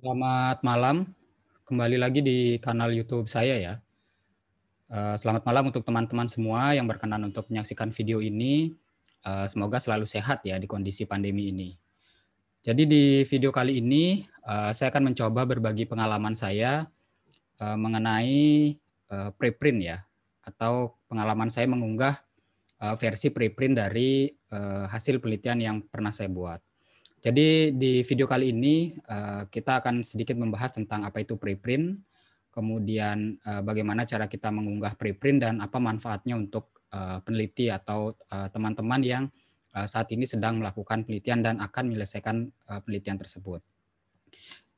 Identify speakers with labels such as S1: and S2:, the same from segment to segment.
S1: Selamat malam, kembali lagi di kanal YouTube saya ya. Eh, selamat malam untuk teman-teman semua yang berkenan untuk menyaksikan video ini. Eh, semoga selalu sehat ya di kondisi pandemi ini. Jadi di video kali ini eh, saya akan mencoba berbagi pengalaman saya mengenai preprint ya, atau pengalaman saya mengunggah versi preprint dari hasil penelitian yang pernah saya buat. Jadi di video kali ini eh, kita akan sedikit membahas tentang apa itu preprint, kemudian eh, bagaimana cara kita mengunggah preprint dan apa manfaatnya untuk eh, peneliti atau teman-teman yang saat ini sedang melakukan penelitian dan akan menyelesaikan penelitian tersebut.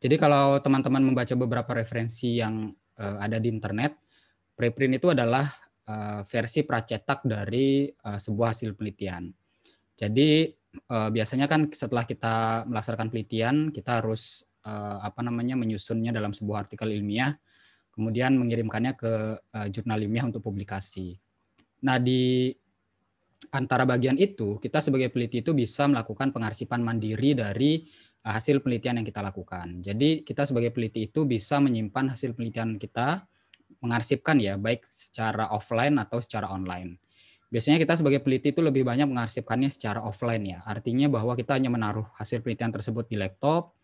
S1: Jadi kalau teman-teman membaca beberapa referensi yang ada di internet, preprint itu adalah versi pracetak dari sebuah hasil penelitian. Jadi uh, biasanya kan setelah kita melaksanakan penelitian kita harus uh, apa namanya menyusunnya dalam sebuah artikel ilmiah kemudian mengirimkannya ke uh, jurnal ilmiah untuk publikasi. Nah, di antara bagian itu kita sebagai peneliti itu bisa melakukan pengarsipan mandiri dari hasil penelitian yang kita lakukan. Jadi kita sebagai peneliti itu bisa menyimpan hasil penelitian kita mengarsipkan ya baik secara offline atau secara online. Biasanya kita sebagai peneliti itu lebih banyak mengarsipkannya secara offline ya. Artinya bahwa kita hanya menaruh hasil penelitian tersebut di laptop,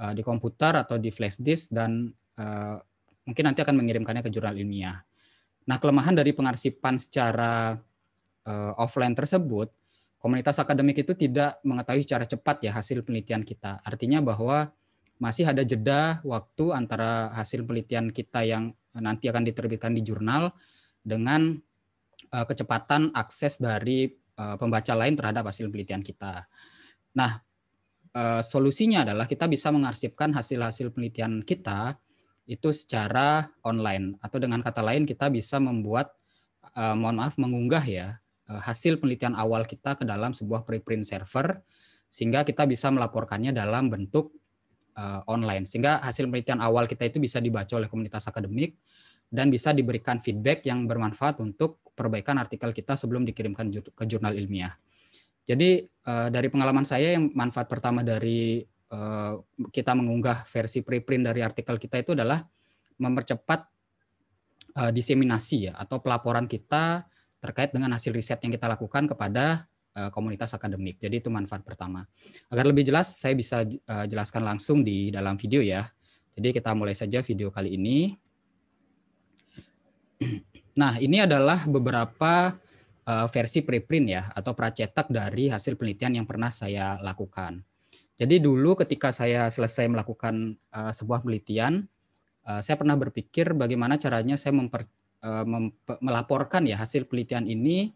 S1: eh, di komputer atau di flash disk dan eh, mungkin nanti akan mengirimkannya ke jurnal ilmiah. Nah, kelemahan dari pengarsipan secara eh, offline tersebut, komunitas akademik itu tidak mengetahui secara cepat ya hasil penelitian kita. Artinya bahwa masih ada jeda waktu antara hasil penelitian kita yang nanti akan diterbitkan di jurnal dengan Eh, kecepatan akses dari eh, pembaca lain terhadap hasil penelitian kita. Nah, eh, solusinya adalah kita bisa mengarsipkan hasil-hasil penelitian kita itu secara online atau dengan kata lain kita bisa membuat mohon maaf mengunggah ya hasil penelitian awal kita ke dalam sebuah preprint server sehingga kita bisa melaporkannya dalam bentuk online sehingga hasil penelitian awal kita itu bisa dibaca oleh komunitas akademik dan bisa diberikan feedback yang bermanfaat untuk perbaikan artikel kita sebelum dikirimkan ke jurnal ilmiah. Jadi eh, dari pengalaman saya yang manfaat pertama dari eh, kita mengunggah versi preprint dari artikel kita itu adalah mempercepat eh, diseminasi ya atau pelaporan kita terkait dengan hasil riset yang kita lakukan kepada komunitas akademik. Jadi itu manfaat pertama. Agar lebih jelas saya bisa jelaskan langsung di dalam video ya. Jadi kita mulai saja video kali ini. Nah, ini adalah beberapa uh, versi preprint ya atau pracetak dari hasil penelitian yang pernah saya lakukan. Jadi dulu ketika saya selesai melakukan uh, sebuah penelitian, uh, saya pernah berpikir bagaimana caranya saya memper, uh, melaporkan ya hasil penelitian ini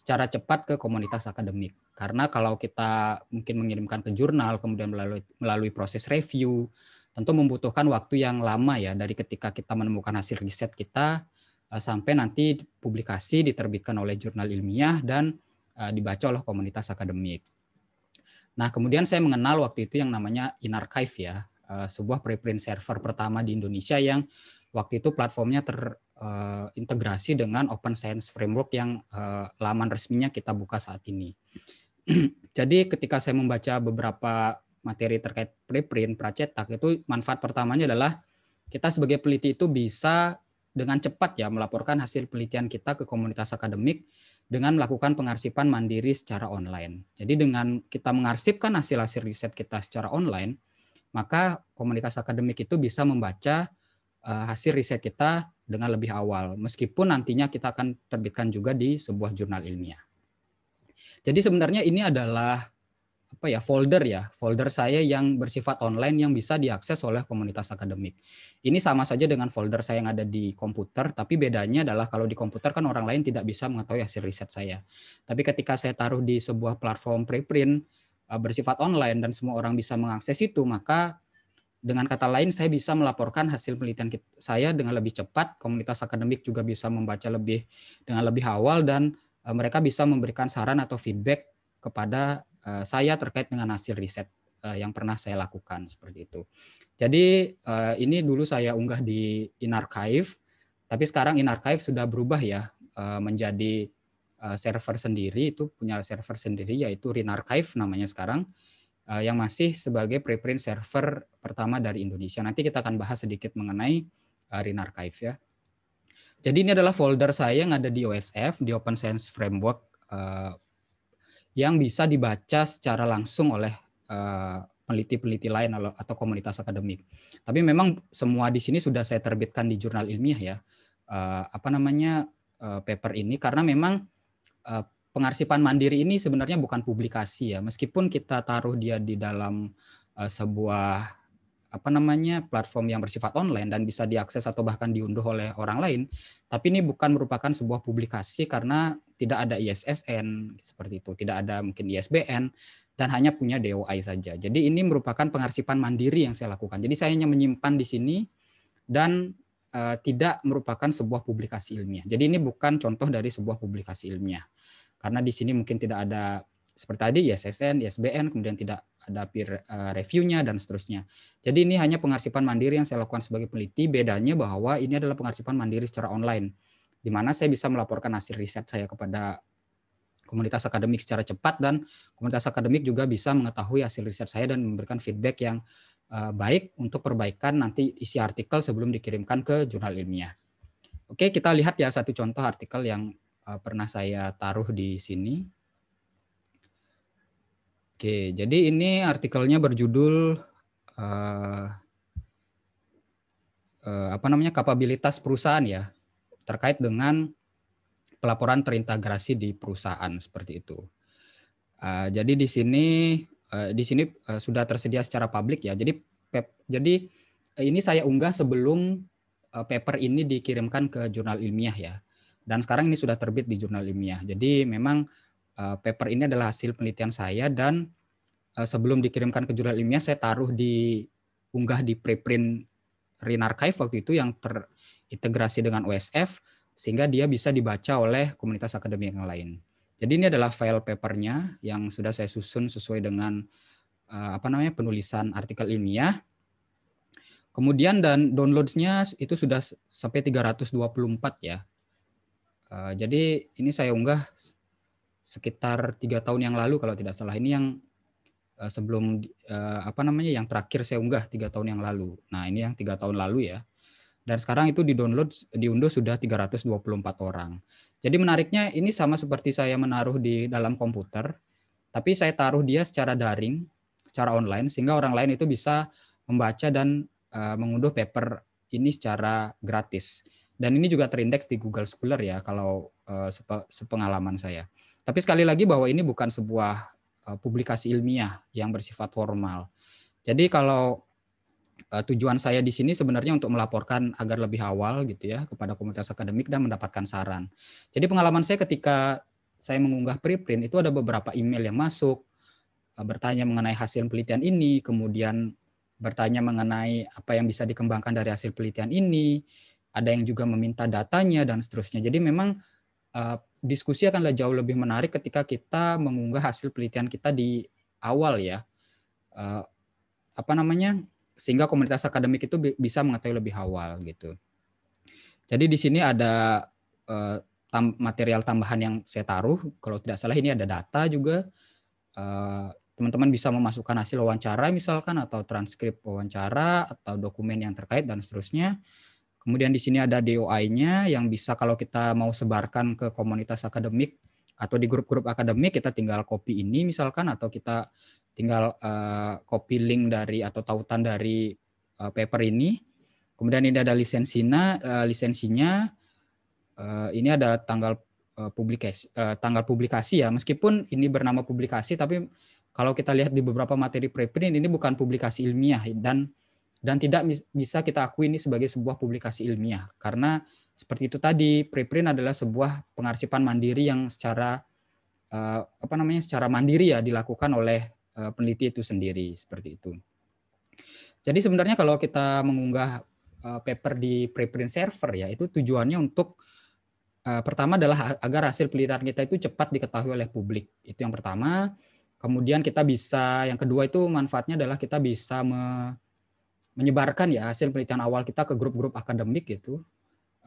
S1: secara cepat ke komunitas akademik. Karena kalau kita mungkin mengirimkan ke jurnal kemudian melalui melalui proses review, tentu membutuhkan waktu yang lama ya dari ketika kita menemukan hasil riset kita Eh, sampai nanti publikasi diterbitkan oleh jurnal ilmiah dan eh, dibaca oleh komunitas akademik. Nah, kemudian saya mengenal waktu itu yang namanya InArchive ya, eh, sebuah preprint server pertama di Indonesia yang waktu itu platformnya terintegrasi dengan Open Science Framework yang laman resminya kita buka saat ini. Jadi ketika saya membaca beberapa materi terkait preprint, pracetak itu manfaat pertamanya adalah kita sebagai peliti itu bisa dengan cepat ya melaporkan hasil penelitian kita ke komunitas akademik dengan melakukan pengarsipan mandiri secara online. Jadi dengan kita mengarsipkan hasil-hasil riset kita secara online, maka komunitas akademik itu bisa membaca eh, hasil riset kita dengan lebih awal, meskipun nantinya kita akan terbitkan juga di sebuah jurnal ilmiah. Jadi sebenarnya ini adalah apa ya folder ya folder saya yang bersifat online yang bisa diakses oleh komunitas akademik ini sama saja dengan folder saya yang ada di komputer tapi bedanya adalah kalau di komputer kan orang lain tidak bisa mengetahui hasil riset saya tapi ketika saya taruh di sebuah platform preprint eh, bersifat online dan semua orang bisa mengakses itu maka dengan kata lain saya bisa melaporkan hasil penelitian saya dengan lebih cepat komunitas akademik juga bisa membaca lebih dengan lebih awal dan eh, mereka bisa memberikan saran atau feedback kepada Eh, saya terkait dengan hasil riset eh, yang pernah saya lakukan seperti itu. Jadi eh, ini dulu saya unggah di Inarchive, tapi sekarang Inarchive sudah berubah ya menjadi server sendiri itu punya server sendiri yaitu Rinarchive namanya sekarang yang masih sebagai preprint server pertama dari Indonesia. Nanti kita akan bahas sedikit mengenai uh, Rinarchive ya. Jadi ini adalah folder saya yang ada di OSF di Open Science Framework yang bisa dibaca secara langsung oleh eh, peneliti-peneliti lain atau komunitas akademik. Tapi memang semua di sini sudah saya terbitkan di jurnal ilmiah ya. Eh, apa namanya eh, paper ini karena memang pengarsipan mandiri ini sebenarnya bukan publikasi ya. Meskipun kita taruh dia di dalam sebuah apa namanya platform yang bersifat online dan bisa diakses atau bahkan diunduh oleh orang lain tapi ini bukan merupakan sebuah publikasi karena tidak ada ISSN seperti itu tidak ada mungkin ISBN dan hanya punya DOI saja jadi ini merupakan pengarsipan mandiri yang saya lakukan jadi saya hanya menyimpan di sini dan uh, tidak merupakan sebuah publikasi ilmiah jadi ini bukan contoh dari sebuah publikasi ilmiah karena di sini mungkin tidak ada seperti tadi ISSN, ya ISBN, ya kemudian tidak ada peer eh, reviewnya dan seterusnya. Jadi ini hanya pengarsipan mandiri yang saya lakukan sebagai peneliti. Bedanya bahwa ini adalah pengarsipan mandiri secara online, di mana saya bisa melaporkan hasil riset saya kepada komunitas akademik secara cepat dan komunitas akademik juga bisa mengetahui hasil riset saya dan memberikan feedback yang eh, baik untuk perbaikan nanti isi artikel sebelum dikirimkan ke jurnal ilmiah. Oke, kita lihat ya satu contoh artikel yang eh, pernah saya taruh di sini. Oke, jadi ini artikelnya berjudul uh, uh, apa namanya kapabilitas perusahaan ya terkait dengan pelaporan terintegrasi di perusahaan seperti itu. Uh, jadi di sini uh, di sini uh, sudah tersedia secara publik ya. Jadi pep, jadi ini saya unggah sebelum uh, paper ini dikirimkan ke jurnal ilmiah ya. Dan sekarang ini sudah terbit di jurnal ilmiah. Jadi memang Eh, paper ini adalah hasil penelitian saya dan eh, sebelum dikirimkan ke jurnal ilmiah saya taruh di unggah di preprint Rinarchive waktu itu yang terintegrasi dengan OSF sehingga dia bisa dibaca oleh komunitas akademik yang lain. Jadi ini adalah file papernya yang sudah saya susun sesuai dengan eh, apa namanya penulisan artikel ilmiah. Kemudian dan downloadsnya itu sudah sampai 324 ya. jadi ini saya unggah sekitar tiga tahun yang lalu kalau tidak salah ini yang eh, sebelum eh, apa namanya yang terakhir saya unggah tiga tahun yang lalu. Nah ini yang tiga tahun lalu ya. Dan sekarang itu didownload diunduh sudah 324 orang. Jadi menariknya ini sama seperti saya menaruh di dalam komputer, tapi saya taruh dia secara daring, secara online sehingga orang lain itu bisa membaca dan eh, mengunduh paper ini secara gratis. Dan ini juga terindeks di Google Scholar ya kalau uh, sepengalaman saya. Tapi sekali lagi bahwa ini bukan sebuah eh, publikasi ilmiah yang bersifat formal. Jadi kalau eh, tujuan saya di sini sebenarnya untuk melaporkan agar lebih awal gitu ya kepada komunitas akademik dan mendapatkan saran. Jadi pengalaman saya ketika saya mengunggah preprint itu ada beberapa email yang masuk eh, bertanya mengenai hasil penelitian ini, kemudian bertanya mengenai apa yang bisa dikembangkan dari hasil penelitian ini, ada yang juga meminta datanya dan seterusnya. Jadi memang diskusi akan jauh lebih menarik ketika kita mengunggah hasil penelitian kita di awal ya. Eh, apa namanya? sehingga komunitas akademik itu bisa mengetahui lebih awal gitu. Jadi di sini ada eh, material tambahan yang saya taruh. Kalau tidak salah ini ada data juga. Eh, teman-teman bisa memasukkan hasil wawancara misalkan atau transkrip wawancara atau dokumen yang terkait dan seterusnya Kemudian di sini ada DOI-nya yang bisa kalau kita mau sebarkan ke komunitas akademik atau di grup-grup akademik kita tinggal copy ini misalkan atau kita tinggal uh, copy link dari atau tautan dari uh, paper ini. Kemudian ini ada eh, lisensinya, uh, lisensinya uh, ini ada tanggal uh, publikasi uh, tanggal publikasi ya. Meskipun ini bernama publikasi tapi kalau kita lihat di beberapa materi preprint ini bukan publikasi ilmiah dan dan tidak bisa kita akui ini sebagai sebuah publikasi ilmiah karena seperti itu tadi preprint adalah sebuah pengarsipan mandiri yang secara eh, apa namanya secara mandiri ya dilakukan oleh eh, peneliti itu sendiri seperti itu. Jadi sebenarnya kalau kita mengunggah eh, paper di preprint server ya itu tujuannya untuk pertama adalah agar hasil penelitian kita itu cepat diketahui oleh publik. Itu yang pertama. Kemudian kita bisa yang kedua itu manfaatnya adalah kita bisa me, menyebarkan ya hasil penelitian awal kita ke grup-grup akademik gitu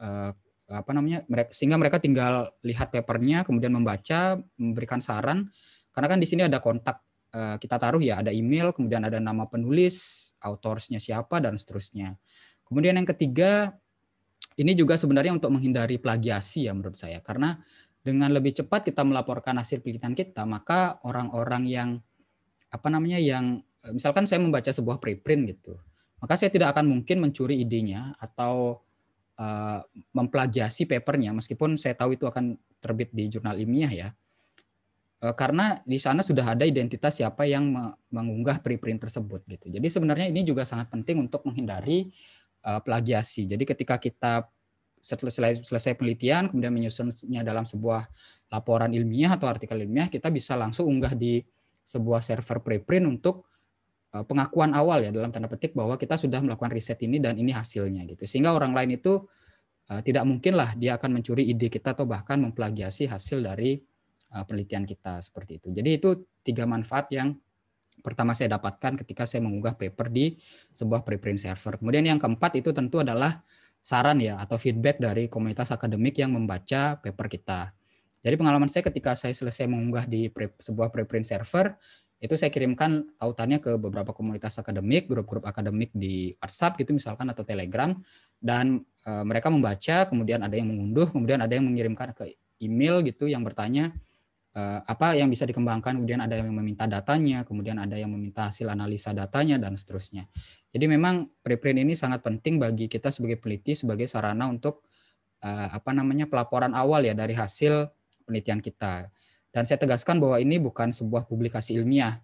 S1: uh, apa namanya mereka sehingga mereka tinggal lihat papernya kemudian membaca memberikan saran karena kan di sini ada kontak uh, kita taruh ya ada email kemudian ada nama penulis autorsnya siapa dan seterusnya kemudian yang ketiga ini juga sebenarnya untuk menghindari plagiasi ya menurut saya karena dengan lebih cepat kita melaporkan hasil penelitian kita maka orang-orang yang apa namanya yang misalkan saya membaca sebuah preprint gitu maka saya tidak akan mungkin mencuri idenya atau uh, eh, mempelajari papernya meskipun saya tahu itu akan terbit di jurnal ilmiah ya. Uh, karena di sana sudah ada identitas siapa yang mengunggah preprint tersebut gitu. Jadi sebenarnya ini juga sangat penting untuk menghindari uh, plagiasi. Jadi ketika kita setelah selesai, selesai penelitian kemudian menyusunnya dalam sebuah laporan ilmiah atau artikel ilmiah kita bisa langsung unggah di sebuah server preprint untuk Eh, pengakuan awal ya dalam tanda petik bahwa kita sudah melakukan riset ini dan ini hasilnya gitu sehingga orang lain itu eh, tidak mungkinlah dia akan mencuri ide kita atau bahkan memplagiasi hasil dari eh, penelitian kita seperti itu jadi itu tiga manfaat yang pertama saya dapatkan ketika saya mengunggah paper di sebuah preprint server kemudian yang keempat itu tentu adalah saran ya atau feedback dari komunitas akademik yang membaca paper kita jadi pengalaman saya ketika saya selesai mengunggah di sebuah preprint server itu saya kirimkan tautannya ke beberapa komunitas akademik, grup-grup akademik di WhatsApp gitu misalkan atau Telegram dan e, mereka membaca, kemudian ada yang mengunduh, kemudian ada yang mengirimkan ke email gitu yang bertanya e, apa yang bisa dikembangkan, kemudian ada yang meminta datanya, kemudian ada yang meminta hasil analisa datanya dan seterusnya. Jadi memang preprint ini sangat penting bagi kita sebagai peneliti sebagai sarana untuk e, apa namanya pelaporan awal ya dari hasil penelitian kita dan saya tegaskan bahwa ini bukan sebuah publikasi ilmiah.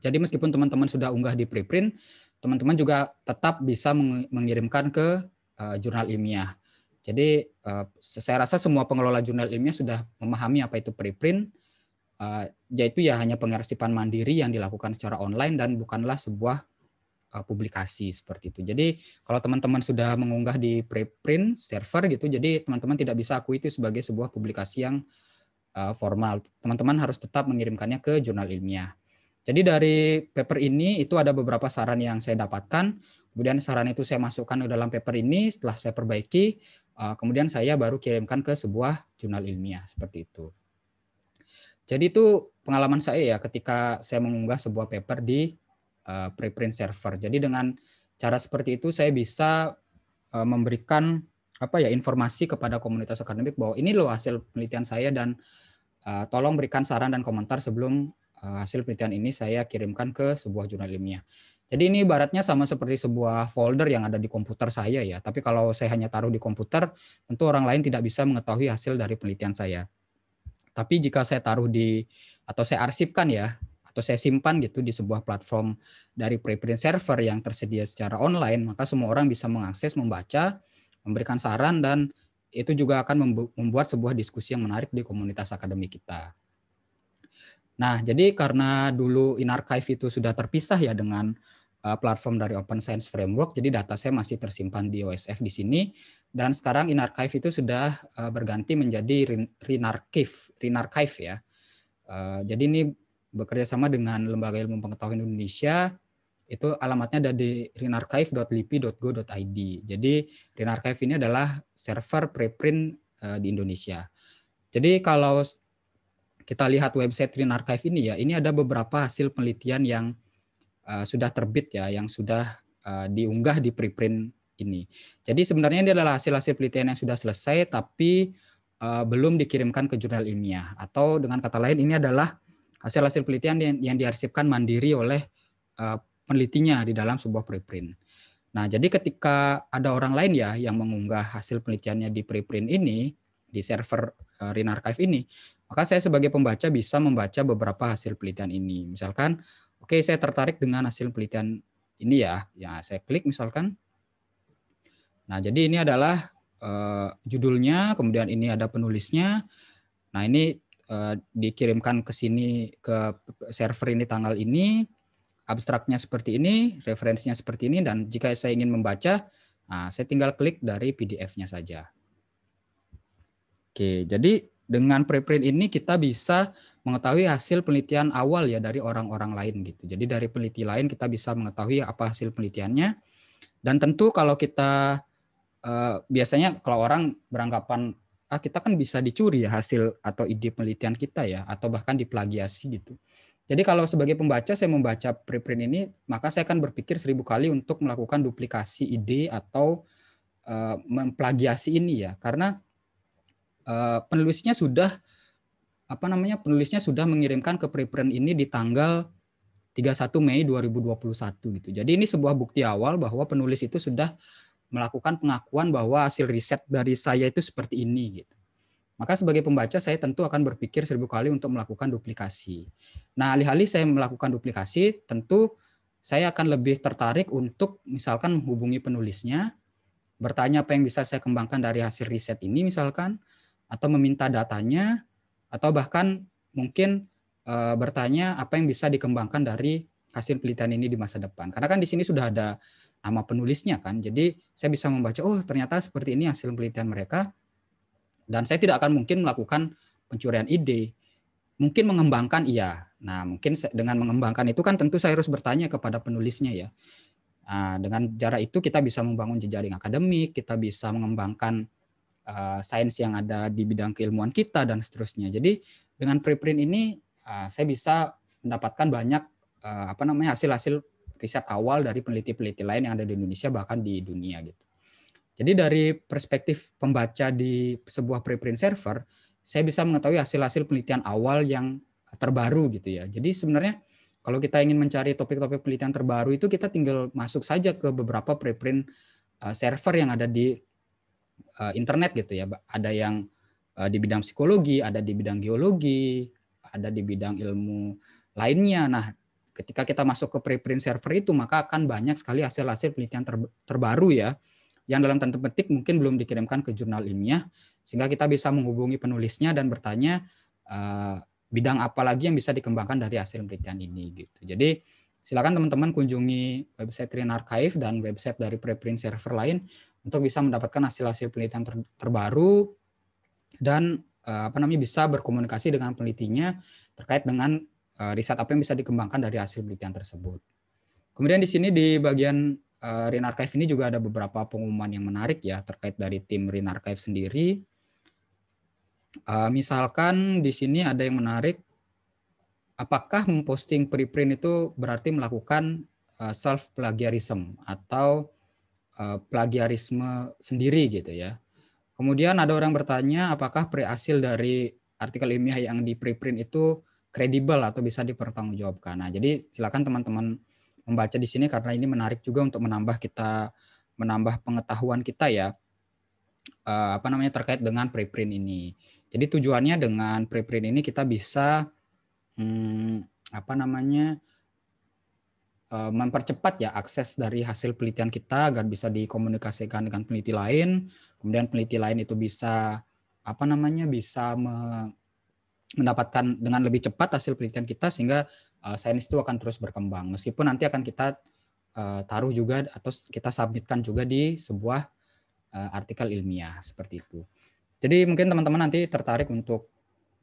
S1: Jadi meskipun teman-teman sudah unggah di preprint, teman-teman juga tetap bisa mengirimkan ke eh, jurnal ilmiah. Jadi eh, saya rasa semua pengelola jurnal ilmiah sudah memahami apa itu preprint, eh, yaitu ya hanya pengarsipan mandiri yang dilakukan secara online dan bukanlah sebuah publikasi seperti itu. Jadi kalau teman-teman sudah mengunggah di preprint server gitu, jadi teman-teman tidak bisa akui itu sebagai sebuah publikasi yang uh, formal. Teman-teman harus tetap mengirimkannya ke jurnal ilmiah. Jadi dari paper ini itu ada beberapa saran yang saya dapatkan. Kemudian saran itu saya masukkan ke dalam paper ini. Setelah saya perbaiki, uh, kemudian saya baru kirimkan ke sebuah jurnal ilmiah seperti itu. Jadi itu pengalaman saya ya ketika saya mengunggah sebuah paper di uh, preprint server. Jadi dengan cara seperti itu saya bisa memberikan apa ya informasi kepada komunitas akademik bahwa ini loh hasil penelitian saya dan uh, tolong berikan saran dan komentar sebelum uh, hasil penelitian ini saya kirimkan ke sebuah jurnal ilmiah. Jadi ini ibaratnya sama seperti sebuah folder yang ada di komputer saya ya. Tapi kalau saya hanya taruh di komputer, tentu orang lain tidak bisa mengetahui hasil dari penelitian saya. Tapi jika saya taruh di atau saya arsipkan ya, atau saya simpan gitu di sebuah platform dari preprint server yang tersedia secara online, maka semua orang bisa mengakses, membaca, memberikan saran dan itu juga akan membuat sebuah diskusi yang menarik di komunitas akademik kita. Nah, jadi karena dulu InArchive itu sudah terpisah ya dengan eh, platform dari Open Science Framework, jadi data saya masih tersimpan di OSF di sini. Dan sekarang InArchive itu sudah eh, berganti menjadi RINARCHIVE, RINARCHIVE ya. Eh, jadi ini bekerja sama dengan Lembaga Ilmu Pengetahuan Indonesia itu alamatnya ada di rinarchive.lipi.go.id. Jadi Rinarchive ini adalah server preprint eh, di Indonesia. Jadi kalau kita lihat website Rinarchive ini ya, ini ada beberapa hasil penelitian yang eh, sudah terbit ya, yang sudah eh, diunggah di preprint ini. Jadi sebenarnya ini adalah hasil-hasil penelitian yang sudah selesai tapi belum dikirimkan ke jurnal ilmiah atau dengan kata lain ini adalah hasil-hasil penelitian yang, diarsipkan mandiri oleh penelitinya di dalam sebuah preprint. Nah, jadi ketika ada orang lain ya yang mengunggah hasil penelitiannya di preprint ini di server eh, Rin archive ini, maka saya sebagai pembaca bisa membaca beberapa hasil penelitian ini. Misalkan, oke okay, saya tertarik dengan hasil penelitian ini ya. Ya, saya klik misalkan. Nah, jadi ini adalah uh, judulnya, kemudian ini ada penulisnya. Nah, ini uh, dikirimkan ke sini ke server ini tanggal ini abstraknya seperti ini, referensinya seperti ini, dan jika saya ingin membaca, nah, saya tinggal klik dari PDF-nya saja. Oke, jadi dengan preprint ini kita bisa mengetahui hasil penelitian awal ya dari orang-orang lain gitu. Jadi dari peneliti lain kita bisa mengetahui apa hasil penelitiannya. Dan tentu kalau kita eh, biasanya kalau orang beranggapan ah kita kan bisa dicuri ya hasil atau ide penelitian kita ya atau bahkan diplagiasi gitu. Jadi kalau sebagai pembaca saya membaca preprint ini, maka saya akan berpikir seribu kali untuk melakukan duplikasi ide atau uh, memplagiasi ini ya, karena uh, penulisnya sudah apa namanya penulisnya sudah mengirimkan ke preprint ini di tanggal 31 Mei 2021 gitu. Jadi ini sebuah bukti awal bahwa penulis itu sudah melakukan pengakuan bahwa hasil riset dari saya itu seperti ini gitu. Maka sebagai pembaca saya tentu akan berpikir seribu kali untuk melakukan duplikasi. Nah, alih-alih saya melakukan duplikasi, tentu saya akan lebih tertarik untuk misalkan menghubungi penulisnya, bertanya apa yang bisa saya kembangkan dari hasil riset ini misalkan, atau meminta datanya, atau bahkan mungkin e, bertanya apa yang bisa dikembangkan dari hasil penelitian ini di masa depan. Karena kan di sini sudah ada nama penulisnya kan, jadi saya bisa membaca, oh ternyata seperti ini hasil penelitian mereka, dan saya tidak akan mungkin melakukan pencurian ide. Mungkin mengembangkan iya. Nah, mungkin dengan mengembangkan itu kan tentu saya harus bertanya kepada penulisnya ya. Nah, dengan cara itu kita bisa membangun jejaring akademik, kita bisa mengembangkan uh, sains yang ada di bidang keilmuan kita dan seterusnya. Jadi dengan preprint ini uh, saya bisa mendapatkan banyak uh, apa namanya hasil-hasil riset awal dari peneliti-peneliti lain yang ada di Indonesia bahkan di dunia gitu. Jadi dari perspektif pembaca di sebuah preprint server, saya bisa mengetahui hasil-hasil penelitian awal yang terbaru gitu ya. Jadi sebenarnya kalau kita ingin mencari topik-topik penelitian terbaru itu kita tinggal masuk saja ke beberapa preprint eh, server yang ada di eh, internet gitu ya. Ada yang eh, di bidang psikologi, ada di bidang geologi, ada di bidang ilmu lainnya. Nah, ketika kita masuk ke preprint server itu maka akan banyak sekali hasil-hasil penelitian terbaru ya yang dalam tanda petik mungkin belum dikirimkan ke jurnal ilmiah sehingga kita bisa menghubungi penulisnya dan bertanya uh, bidang apa lagi yang bisa dikembangkan dari hasil penelitian ini gitu. Jadi silakan teman-teman kunjungi website Trin Archive dan website dari preprint server lain untuk bisa mendapatkan hasil-hasil penelitian ter terbaru dan uh, apa namanya bisa berkomunikasi dengan penelitinya terkait dengan uh, riset apa yang bisa dikembangkan dari hasil penelitian tersebut. Kemudian di sini di bagian uh, RIN Archive ini juga ada beberapa pengumuman yang menarik ya terkait dari tim RIN Archive sendiri. Eh, misalkan di sini ada yang menarik, apakah memposting preprint itu berarti melakukan eh, self plagiarism atau plagiarisme sendiri gitu ya? Kemudian ada orang bertanya apakah prehasil dari artikel ilmiah yang di preprint itu kredibel atau bisa dipertanggungjawabkan. Nah, jadi silakan teman-teman membaca di sini karena ini menarik juga untuk menambah kita menambah pengetahuan kita ya eh, apa namanya terkait dengan preprint ini. Jadi tujuannya dengan preprint ini kita bisa hmm, apa namanya eh, mempercepat ya akses dari hasil penelitian kita agar bisa dikomunikasikan dengan peneliti lain. Kemudian peneliti lain itu bisa apa namanya bisa me, mendapatkan dengan lebih cepat hasil penelitian kita sehingga uh, sains itu akan terus berkembang. Meskipun nanti akan kita uh, taruh juga atau kita submitkan juga di sebuah uh, artikel ilmiah seperti itu. Jadi mungkin teman-teman nanti tertarik untuk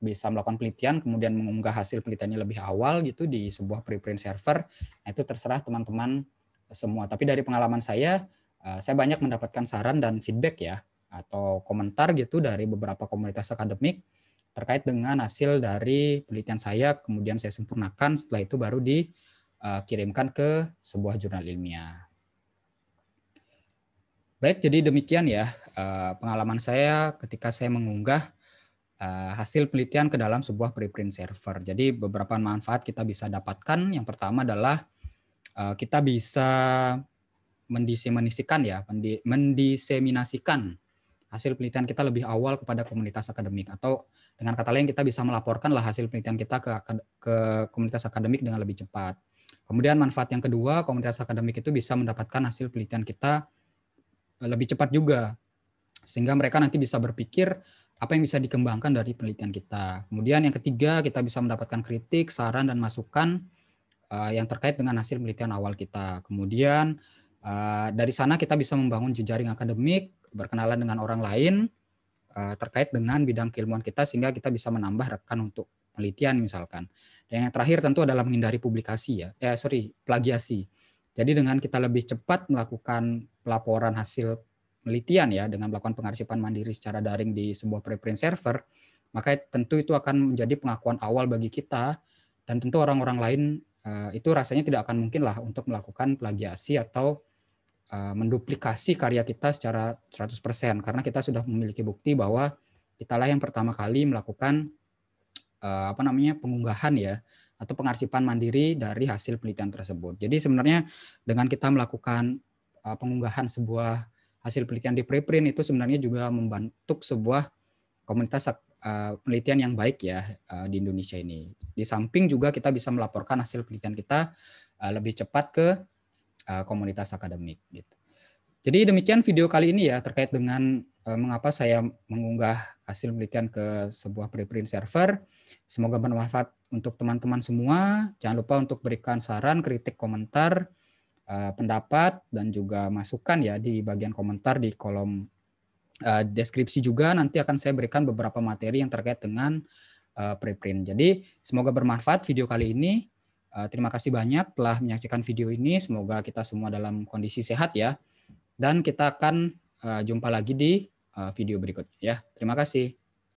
S1: bisa melakukan penelitian, kemudian mengunggah hasil penelitiannya lebih awal gitu di sebuah preprint server, nah, itu terserah teman-teman semua. Tapi dari pengalaman saya, saya banyak mendapatkan saran dan feedback ya, atau komentar gitu dari beberapa komunitas akademik, terkait dengan hasil dari penelitian saya, kemudian saya sempurnakan, setelah itu baru dikirimkan eh, ke sebuah jurnal ilmiah. Baik, jadi demikian ya eh, pengalaman saya ketika saya mengunggah eh, hasil penelitian ke dalam sebuah preprint server. Jadi beberapa manfaat kita bisa dapatkan. Yang pertama adalah kita bisa mendiseminasikan ya, mendiseminasikan hasil penelitian kita lebih awal kepada komunitas akademik atau dengan kata lain kita bisa melaporkanlah hasil penelitian kita ke, ke komunitas akademik dengan lebih cepat. Kemudian manfaat yang kedua, komunitas akademik itu bisa mendapatkan hasil penelitian kita eh, lebih cepat juga. Sehingga mereka nanti bisa berpikir apa yang bisa dikembangkan dari penelitian kita. Kemudian yang ketiga, kita bisa mendapatkan kritik, saran, dan masukan eh, yang terkait dengan hasil penelitian awal kita. Kemudian eh, dari sana kita bisa membangun jejaring akademik, berkenalan dengan orang lain, Eh, terkait dengan bidang keilmuan kita sehingga kita bisa menambah rekan untuk penelitian misalkan. Dan yang terakhir tentu adalah menghindari publikasi ya, eh sorry plagiasi. Jadi dengan kita lebih cepat melakukan pelaporan hasil penelitian ya dengan melakukan pengarsipan mandiri secara daring di sebuah preprint server, maka tentu itu akan menjadi pengakuan awal bagi kita dan tentu orang-orang lain eh, itu rasanya tidak akan mungkin lah untuk melakukan plagiasi atau Eh, menduplikasi karya kita secara 100% karena kita sudah memiliki bukti bahwa kitalah yang pertama kali melakukan eh, apa namanya pengunggahan ya atau pengarsipan mandiri dari hasil penelitian tersebut. Jadi sebenarnya dengan kita melakukan eh, pengunggahan sebuah hasil penelitian di preprint itu sebenarnya juga membentuk sebuah komunitas penelitian yang baik ya di Indonesia ini. Di samping juga kita bisa melaporkan hasil penelitian kita lebih cepat ke Eh, komunitas akademik. Gitu. Jadi demikian video kali ini ya terkait dengan eh, mengapa saya mengunggah hasil penelitian ke sebuah preprint server. Semoga bermanfaat untuk teman-teman semua. Jangan lupa untuk berikan saran, kritik, komentar, eh, pendapat, dan juga masukan ya di bagian komentar di kolom deskripsi juga. Nanti akan saya berikan beberapa materi yang terkait dengan preprint. Jadi semoga bermanfaat video kali ini. Eh, terima kasih banyak telah menyaksikan video ini. Semoga kita semua dalam kondisi sehat ya. Dan kita akan eh, jumpa lagi di eh, video berikutnya ya. Terima kasih.